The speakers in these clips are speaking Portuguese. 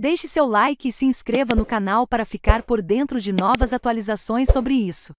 Deixe seu like e se inscreva no canal para ficar por dentro de novas atualizações sobre isso.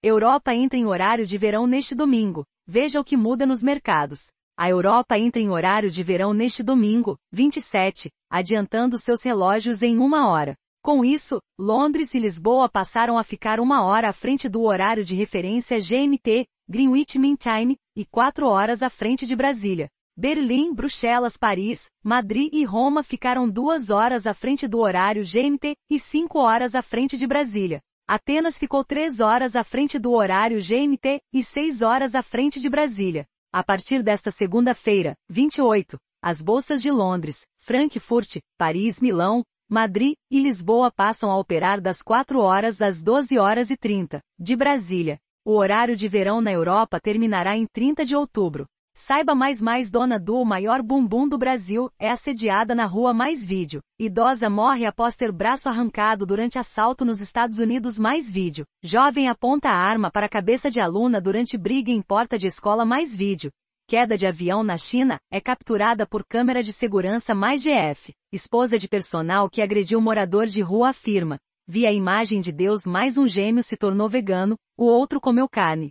Europa entra em horário de verão neste domingo. Veja o que muda nos mercados. A Europa entra em horário de verão neste domingo, 27, adiantando seus relógios em uma hora. Com isso, Londres e Lisboa passaram a ficar uma hora à frente do horário de referência GMT, Greenwich Mean Time, e quatro horas à frente de Brasília. Berlim, Bruxelas, Paris, Madrid e Roma ficaram duas horas à frente do horário GMT e cinco horas à frente de Brasília. Atenas ficou três horas à frente do horário GMT e seis horas à frente de Brasília. A partir desta segunda-feira, 28, as bolsas de Londres, Frankfurt, Paris, Milão, Madrid e Lisboa passam a operar das 4 horas às 12 horas e 30, de Brasília. O horário de verão na Europa terminará em 30 de outubro. Saiba mais mais dona do maior bumbum do Brasil, é assediada na rua mais vídeo. Idosa morre após ter braço arrancado durante assalto nos Estados Unidos mais vídeo. Jovem aponta arma para cabeça de aluna durante briga em porta de escola mais vídeo. Queda de avião na China, é capturada por câmera de segurança mais GF. Esposa de personal que agrediu morador de rua afirma. Vi a imagem de Deus mais um gêmeo se tornou vegano, o outro comeu carne.